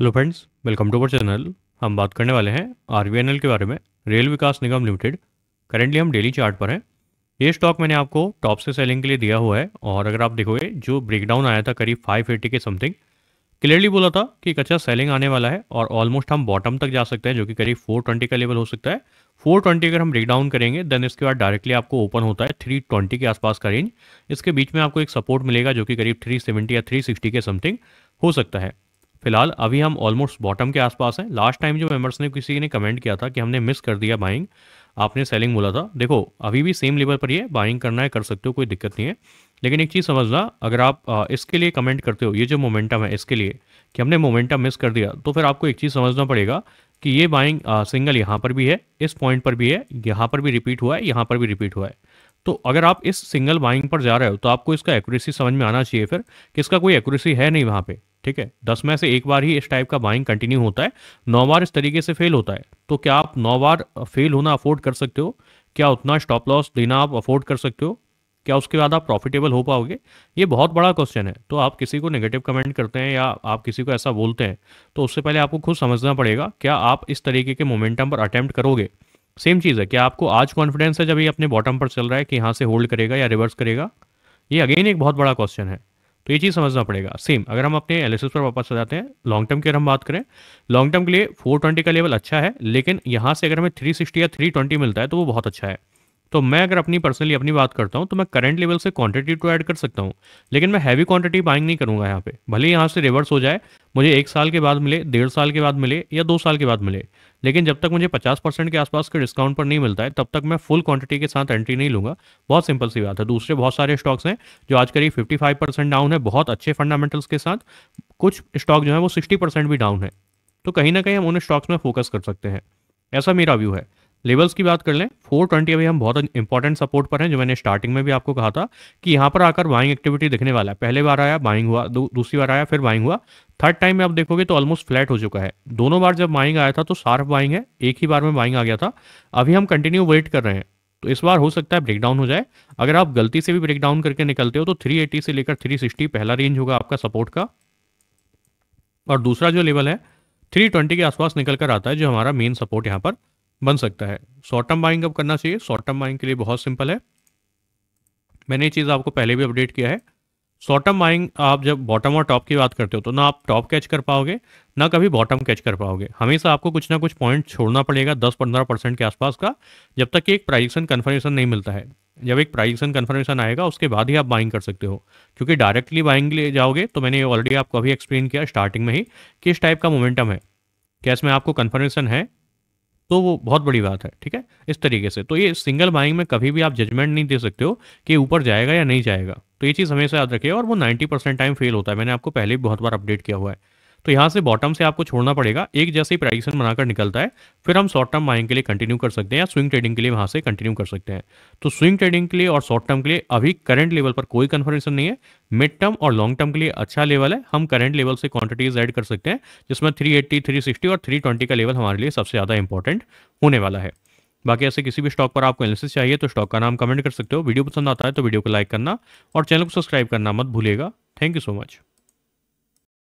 hello friends welcome to our channel हम बात करने वाले हैं आर के बारे में Rail Vikas Nigam Limited currently हम डेली चार्ट पर हैं ये स्टॉक मैंने आपको टॉप से सेलिंग के लिए दिया हुआ है और अगर आप देखोगे जो ब्रेकडाउन आया था करीब 580 के समथिंग क्लियरली बोला था कि एक अच्छा सेलिंग आने वाला है और ऑलमोस्ट हम बॉटम तक जा सकते हैं जो कि करीब फोर का लेवल हो सकता है फोर अगर हम ब्रेकडाउन करेंगे देन इसके बाद डायरेक्टली आपको ओपन होता है थ्री के आसपास का रेंज इसके बीच में आपको एक सपोर्ट मिलेगा जो कि करीब थ्री या थ्री के समथिंग हो सकता है फिलहाल अभी हम ऑलमोस्ट बॉटम के आसपास हैं लास्ट टाइम जो मेंबर्स ने किसी ने कमेंट किया था कि हमने मिस कर दिया बाइंग आपने सेलिंग बोला था देखो अभी भी सेम लेवल पर ये बाइंग करना है कर सकते हो कोई दिक्कत नहीं है लेकिन एक चीज़ समझना अगर आप इसके लिए कमेंट करते हो ये जो मोमेंटम है इसके लिए कि हमने मोमेंटम मिस कर दिया तो फिर आपको एक चीज़ समझना पड़ेगा कि ये बाइंग सिंगल यहाँ पर भी है इस पॉइंट पर भी है यहाँ पर भी रिपीट हुआ है यहाँ पर भी रिपीट हुआ है तो अगर आप इस सिंगल बाइंग पर जा रहे हो तो आपको इसका एक्यूरेसी समझ में आना चाहिए फिर कि इसका कोई एक्यूरेसी है नहीं वहाँ पे ठीक है दस में से एक बार ही इस टाइप का बाइंग कंटिन्यू होता है नौ बार इस तरीके से फेल होता है तो क्या आप नौ बार फेल होना अफोर्ड कर सकते हो क्या उतना स्टॉप लॉस देना आप अफोर्ड कर सकते हो क्या उसके बाद आप प्रॉफिटेबल हो पाओगे ये बहुत बड़ा क्वेश्चन है तो आप किसी को नेगेटिव कमेंट करते हैं या आप किसी को ऐसा बोलते हैं तो उससे पहले आपको खुद समझना पड़ेगा क्या आप इस तरीके के मोमेंटम पर अटैम्प्ट करोगे सेम चीज़ है क्या आपको आज कॉन्फिडेंस है जब ये अपने बॉटम पर चल रहा है कि यहाँ से होल्ड करेगा या रिवर्स करेगा ये अगेन एक बहुत बड़ा क्वेश्चन है तो ये चीज़ समझना पड़ेगा सेम अगर हम अपने एनालिसिस पर वापस आ जाते हैं लॉन्ग टर्म की अगर हम बात करें लॉन्ग टर्म के लिए 420 का लेवल अच्छा है लेकिन यहाँ से अगर हमें 360 या 320 मिलता है तो वो बहुत अच्छा है तो मैं अगर अपनी पर्सनली अपनी बात करता हूँ तो मैं करंट लेवल से क्वांटिटी टू ऐड कर सकता हूँ लेकिन मैं हैवी क्वांटिटी बाइंग नहीं करूँगा यहाँ पे भले यहाँ से रिवर्स हो जाए मुझे एक साल के बाद मिले डेढ़ साल के बाद मिले या दो साल के बाद मिले लेकिन जब तक मुझे पचास परसेंट के आसपास के डिस्काउंट पर नहीं मिलता है तब तक मैं फुल क्वांटिटी के साथ एंट्री नहीं लूँगा बहुत सिंपल सी बात है दूसरे बहुत सारे स्टॉक्स हैं जो आज करीब फिफ्टी फाइव परसेंट डाउन है बहुत अच्छे फंडामेंटल्स के साथ कुछ स्टॉक जो है वो सिक्सटी परसेंट भी डाउन है तो कहीं ना कहीं हम उन स्टॉक्स में फोकस कर सकते हैं ऐसा मेरा व्यू है लेवल्स की बात कर लें 420 अभी हम बहुत इंपॉर्टेंट सपोर्ट पर हैं जो मैंने स्टार्टिंग में भी आपको कहा था कि यहाँ पर आकर बाइंग एक्टिविटी दिखने वाला है पहले बार आया बाइंग हुआ दू, दूसरी बार आया फिर बाइंग हुआ थर्ड टाइम में आप देखोगे तो ऑलमोस्ट फ्लैट हो चुका है दोनों बार जब बाइंग आया था तो सार्फ बाइंग है एक ही बार में बाइंग आ गया था अभी हम कंटिन्यू वेट कर रहे हैं तो इस बार हो सकता है ब्रेकडाउन हो जाए अगर आप गलती से भी ब्रेकडाउन करके निकलते हो तो थ्री से लेकर थ्री पहला रेंज होगा आपका सपोर्ट का और दूसरा जो लेवल है 320 के आसपास निकल कर आता है जो हमारा मेन सपोर्ट यहाँ पर बन सकता है शॉर्ट टर्म बाइंग अब करना चाहिए शॉर्ट टर्म बाइंग के लिए बहुत सिंपल है मैंने ये चीज़ आपको पहले भी अपडेट किया है शॉर्ट टर्म बाइंग आप जब बॉटम और टॉप की बात करते हो तो ना आप टॉप कैच कर पाओगे ना कभी बॉटम कैच कर पाओगे हमेशा आपको कुछ ना कुछ पॉइंट छोड़ना पड़ेगा दस पंद्रह परसेंट के आसपास का जब तक कि एक प्राइजेशन कन्फर्मेशन नहीं मिलता है जब एक प्राइजेशन कन्फर्मेशन आएगा उसके बाद ही आप बाइंग कर सकते हो क्योंकि डायरेक्टली बाइंग ले जाओगे तो मैंने ऑलरेडी आपको अभी एक्सप्लेन किया स्टार्टिंग में ही किस टाइप का मोमेंटम है कैस में आपको कन्फर्मेशन है तो वो बहुत बड़ी बात है ठीक है इस तरीके से तो ये सिंगल बाइंग में कभी भी आप जजमेंट नहीं दे सकते हो कि ऊपर जाएगा या नहीं जाएगा तो ये चीज़ हमेशा याद रखिए और वो 90 परसेंट टाइम फेल होता है मैंने आपको पहले भी बहुत बार अपडेट किया हुआ है तो यहाँ से बॉटम से आपको छोड़ना पड़ेगा एक जैसे ही प्राइसन बनाकर निकलता है फिर हम शॉर्ट टर्म बाइंग के लिए कंटिन्यू कर सकते हैं या स्विंग ट्रेडिंग के लिए वहाँ से कंटिन्यू कर सकते हैं तो स्विंग ट्रेडिंग के लिए और शॉर्ट टर्म के लिए अभी करंट लेवल पर कोई कन्फर्मेशन नहीं है मिड टर्म और लॉन्ग टर्म के लिए अच्छा लेवल है हम करंट लेवल से क्वांटिटीज ऐड कर सकते हैं जिसमें थ्री एट्टी और थ्री का लेवल हमारे लिए सबसे ज़्यादा इंपॉर्टेंट होने वाला है बाकी ऐसे किसी भी स्टॉक पर आपको एनालिसिस चाहिए तो स्टॉक का नाम कमेंट कर सकते हो वीडियो पसंद आता है तो वीडियो को लाइक करना और चैनल को सब्सक्राइब करना मत भूलेगा थैंक यू सो मच